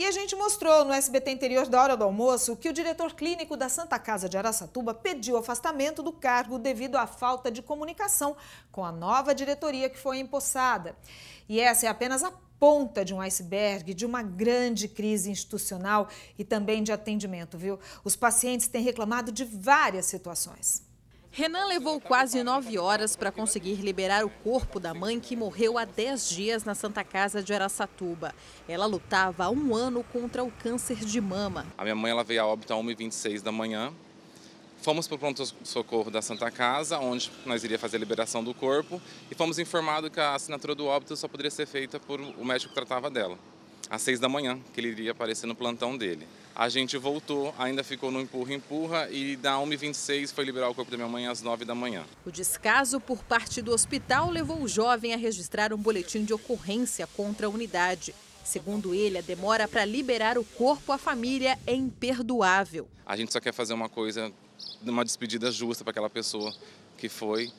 E a gente mostrou no SBT Interior da Hora do Almoço que o diretor clínico da Santa Casa de Araçatuba pediu afastamento do cargo devido à falta de comunicação com a nova diretoria que foi empossada. E essa é apenas a ponta de um iceberg de uma grande crise institucional e também de atendimento, viu? Os pacientes têm reclamado de várias situações. Renan levou quase nove horas para conseguir liberar o corpo da mãe que morreu há dez dias na Santa Casa de Araçatuba. Ela lutava há um ano contra o câncer de mama. A minha mãe ela veio a óbito às 1h26 da manhã. Fomos para o pronto-socorro da Santa Casa, onde nós iria fazer a liberação do corpo, e fomos informados que a assinatura do óbito só poderia ser feita por o médico que tratava dela, às seis da manhã, que ele iria aparecer no plantão dele. A gente voltou, ainda ficou no empurra-empurra e da 1h26 foi liberar o corpo da minha mãe às 9 da manhã. O descaso por parte do hospital levou o jovem a registrar um boletim de ocorrência contra a unidade. Segundo ele, a demora para liberar o corpo à família é imperdoável. A gente só quer fazer uma coisa, uma despedida justa para aquela pessoa que foi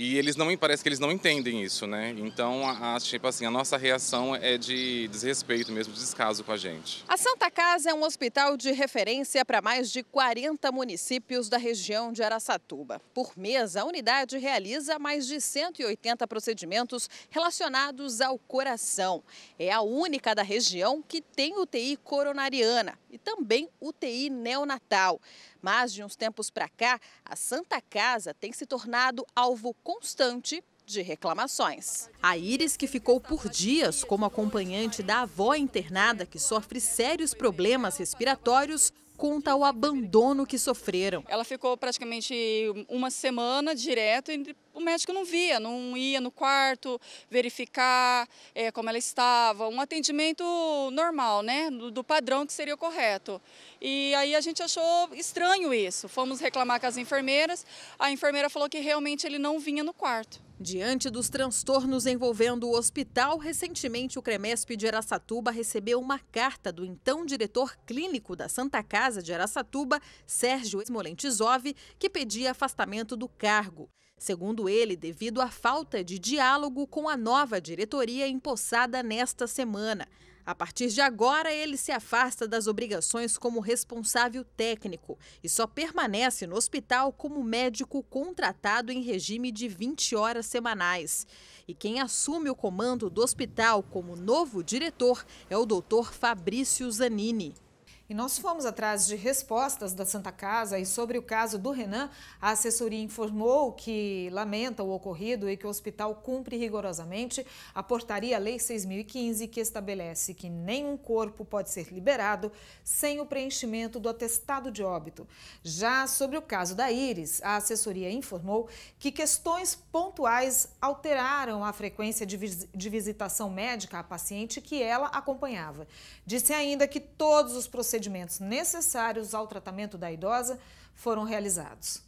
e eles não parece que eles não entendem isso, né? Então, a, tipo assim, a nossa reação é de desrespeito mesmo, de descaso com a gente. A Santa Casa é um hospital de referência para mais de 40 municípios da região de Araçatuba. Por mês, a unidade realiza mais de 180 procedimentos relacionados ao coração. É a única da região que tem UTI coronariana e também UTI neonatal. Mas, de uns tempos para cá, a Santa Casa tem se tornado alvo constante de reclamações. A Iris, que ficou por dias como acompanhante da avó internada que sofre sérios problemas respiratórios, conta o abandono que sofreram. Ela ficou praticamente uma semana direto e o médico não via, não ia no quarto verificar é, como ela estava, um atendimento normal, né, do padrão que seria o correto. E aí a gente achou estranho isso. Fomos reclamar com as enfermeiras. A enfermeira falou que realmente ele não vinha no quarto. Diante dos transtornos envolvendo o hospital, recentemente o Cremesp de Araçatuba recebeu uma carta do então diretor clínico da Santa Casa Casa de Araçatuba, Sérgio Smolentizov, que pedia afastamento do cargo. Segundo ele, devido à falta de diálogo com a nova diretoria empossada nesta semana. A partir de agora, ele se afasta das obrigações como responsável técnico e só permanece no hospital como médico contratado em regime de 20 horas semanais. E quem assume o comando do hospital como novo diretor é o doutor Fabrício Zanini. E nós fomos atrás de respostas da Santa Casa e sobre o caso do Renan, a assessoria informou que lamenta o ocorrido e que o hospital cumpre rigorosamente a portaria Lei 6015 que estabelece que nenhum corpo pode ser liberado sem o preenchimento do atestado de óbito. Já sobre o caso da Iris, a assessoria informou que questões pontuais alteraram a frequência de visitação médica à paciente que ela acompanhava. Disse ainda que todos os procedimentos procedimentos necessários ao tratamento da idosa foram realizados.